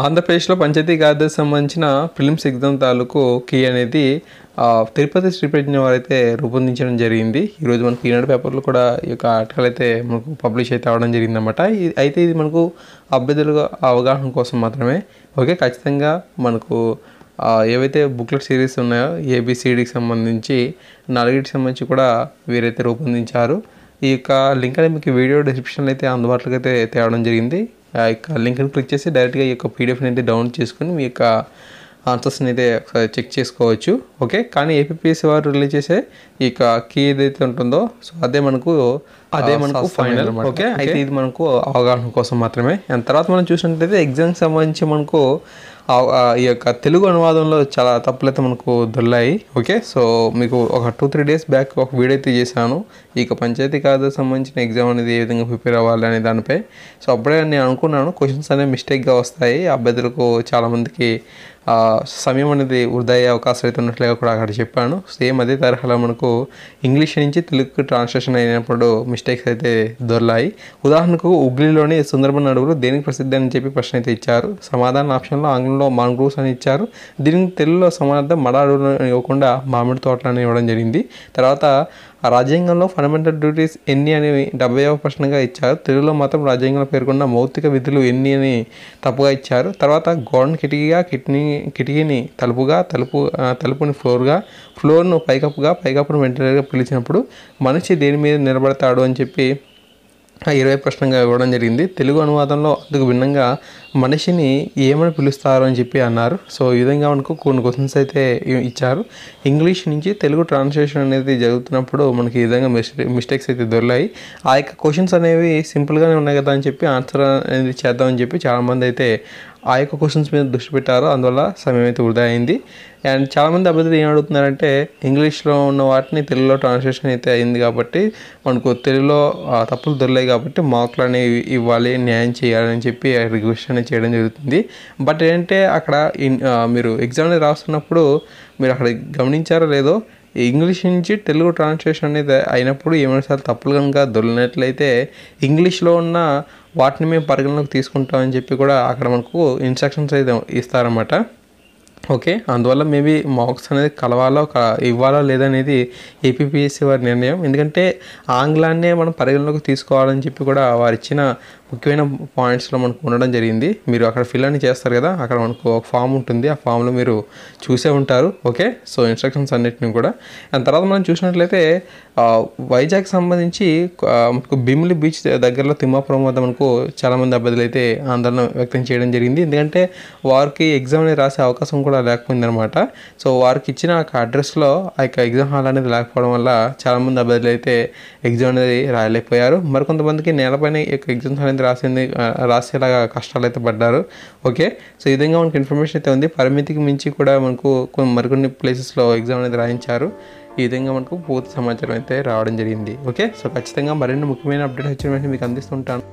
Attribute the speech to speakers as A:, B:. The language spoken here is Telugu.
A: ఆంధ్రప్రదేశ్లో పంచాయతీ కార్యదర్శి సంబంధించిన ఫిలిమ్స్ ఎగ్జామ్ తాలూకు కీ అనేది తిరుపతి వారు అయితే రూపొందించడం జరిగింది ఈరోజు మనకు ఈనాడు పేపర్లో కూడా ఈ యొక్క ఆర్టికల్ అయితే మనకు పబ్లిష్ అయితే అవడం జరిగిందన్నమాట అయితే ఇది మనకు అభ్యర్థుల అవగాహన కోసం మాత్రమే ఓకే ఖచ్చితంగా మనకు ఏవైతే బుక్లెట్ సిరీస్ ఉన్నాయో ఏబిసిడికి సంబంధించి నలుగురికి సంబంధించి కూడా వీరైతే రూపొందించారు ఈ యొక్క లింక్ అనేది మీకు వీడియో డిస్క్రిప్షన్లో అయితే అందుబాటులోకి అయితే తేవడం జరిగింది ఆ యొక్క లింక్ని క్లిక్ చేసి డైరెక్ట్గా ఈ యొక్క పీడిఎఫ్ని అయితే డౌన్లోడ్ చేసుకుని మీ యొక్క ఆన్సర్స్ని అయితే ఒకసారి చెక్ చేసుకోవచ్చు ఓకే కానీ ఏపీఎస్సీ వారు రిలీజ్ చేసే ఈ యొక్క కీ ఏదైతే ఉంటుందో సో అదే మనకు అదే మనకు ఫైనల్ ఓకే అయితే ఇది మనకు అవగాహన కోసం మాత్రమే తర్వాత మనం చూసినట్లయితే ఎగ్జామ్కి సంబంధించి మనకు ఈ యొక్క తెలుగు అనువాదంలో చాలా తప్పులైతే మనకు దొల్లాయి ఓకే సో మీకు ఒక టూ త్రీ డేస్ బ్యాక్ ఒక వీడియో అయితే చేశాను ఇక పంచాయతీ కాదు సంబంధించిన ఎగ్జామ్ అనేది ఏ విధంగా ప్రిపేర్ అవ్వాలి అనే దానిపై సో అప్పుడే నేను అనుకున్నాను క్వశ్చన్స్ అనేవి మిస్టేక్గా వస్తాయి అభ్యర్థులకు చాలామందికి సమయం అనేది వృధా అయ్యే అవకాశం అయితే ఉన్నట్లుగా కూడా అక్కడ చెప్పాను సేమ్ అదే తరహాలో మనకు ఇంగ్లీష్ నుంచి తెలుగు ట్రాన్స్లేషన్ అయినప్పుడు మిస్టేక్స్ అయితే దొరలాయి ఉదాహరణకు ఉగ్లీలోని సుందర్బన్ అడుగులు దేనికి ప్రసిద్ధి అని చెప్పి ప్రశ్న అయితే ఇచ్చారు సమాధాన ఆప్షన్లో ఆంగ్లంలో మాంగ్రూవ్స్ అని ఇచ్చారు దీనికి తెలుగులో సమానార్థం మడ అడవులు ఇవ్వకుండా మామిడి తోటలని ఇవ్వడం జరిగింది తర్వాత రాజ్యాంగంలో ఫండమెంటల్ డ్యూటీస్ ఎన్ని అని డెబ్బై ప్రశ్నగా ఇచ్చారు తెలుగులో మాత్రం రాజ్యాంగంలో పేర్కొన్న మౌతిక విధులు ఎన్ని అని తప్పుగా ఇచ్చారు తర్వాత గోడను కిటికీగా కిటినీ కిటికీని తలుపుగా తలుపు తలుపుని ఫ్లోర్గా ఫ్లోర్ను పైకప్పుగా పైకప్పును వెంటనే పిలిచినప్పుడు మనిషి దేని మీద నిలబడతాడు అని చెప్పి ఇరవై ప్రశ్నగా ఇవ్వడం జరిగింది తెలుగు అనువాదంలో అందుకు భిన్నంగా మనిషిని ఏమని పిలుస్తారు అని చెప్పి అన్నారు సో ఈ విధంగా మనకు కొన్ని క్వశ్చన్స్ అయితే ఇచ్చారు ఇంగ్లీష్ నుంచి తెలుగు ట్రాన్స్లేషన్ అనేది జరుగుతున్నప్పుడు మనకి ఈ విధంగా మిస్టేక్స్ అయితే దొరికాయి ఆ యొక్క క్వశ్చన్స్ అనేవి సింపుల్గానే ఉన్నాయి కదా అని చెప్పి ఆన్సర్ అనేది చేద్దామని చెప్పి చాలామంది అయితే ఆ యొక్క క్వశ్చన్స్ మీద దృష్టి పెట్టారో అందువల్ల సమయం అయితే వృధా అయింది అండ్ చాలామంది అభ్యర్థులు ఏం అడుగుతున్నారంటే ఇంగ్లీష్లో ఉన్న వాటిని తెలుగులో ట్రాన్స్లేషన్ అయితే అయింది కాబట్టి మనకు తెలుగులో తప్పులు దొరలేదు కాబట్టి మార్కులు అనేవి ఇవ్వాలి న్యాయం చేయాలని చెప్పి రిక్వెస్ట్ అనేది చేయడం జరుగుతుంది బట్ ఏంటంటే అక్కడ మీరు అనేది రాస్తున్నప్పుడు మీరు అక్కడ గమనించారో లేదో ఇంగ్లీష్ నుంచి తెలుగు ట్రాన్స్లేషన్ అనేది అయినప్పుడు ఏమైనా సార్ తప్పులు కనుక దొరికినట్లయితే ఇంగ్లీష్లో ఉన్న వాటిని మేము పరిగణలోకి తీసుకుంటామని చెప్పి కూడా అక్కడ మనకు ఇన్స్ట్రక్షన్స్ అయితే ఇస్తారన్నమాట ఓకే అందువల్ల మేబీ మార్క్స్ అనేది కలవాలో ఇవ్వాలో లేదనేది ఏపీపీఎస్సీ వారి నిర్ణయం ఎందుకంటే ఆంగ్లాన్నే మనం పరిగణలోకి తీసుకోవాలని చెప్పి కూడా వారు ఇచ్చిన ముఖ్యమైన పాయింట్స్లో మనకు ఉండడం జరిగింది మీరు అక్కడ ఫిల్ అని చేస్తారు కదా అక్కడ మనకు ఒక ఫామ్ ఉంటుంది ఆ ఫామ్లో మీరు చూసే ఉంటారు ఓకే సో ఇన్స్ట్రక్షన్స్ అన్నిటిని కూడా దాని తర్వాత మనం చూసినట్లయితే వైజాగ్ సంబంధించి మనకు భీమిలి బీచ్ దగ్గరలో తిమ్మాపురం వద్ద మనకు చాలామంది అభ్యర్థులు అయితే ఆందోళన వ్యక్తం చేయడం జరిగింది ఎందుకంటే వారికి ఎగ్జామ్ అనేది రాసే అవకాశం కూడా లేకపోయింది అనమాట సో వారికి ఇచ్చిన ఒక అడ్రస్లో ఆ యొక్క ఎగ్జామ్ హాల్ అనేది లేకపోవడం వల్ల చాలామంది అభ్యర్థులు అయితే ఎగ్జామ్ అనేది రాయలేకపోయారు మరికొంతమందికి నేలపైన ఎగ్జామ్స్ అనేది అనేది రాసింది రాసేలాగా కష్టాలు అయితే పడ్డారు ఓకే సో ఈ విధంగా మనకి ఇన్ఫర్మేషన్ అయితే ఉంది పరిమితికి మించి కూడా మనకు కొన్ని మరికొన్ని ప్లేసెస్లో ఎగ్జామ్ అనేది రాయించారు ఈ విధంగా మనకు పూర్తి సమాచారం అయితే రావడం జరిగింది ఓకే సో ఖచ్చితంగా మరిన్ని ముఖ్యమైన అప్డేట్ వచ్చిన మీకు అందిస్తుంటాను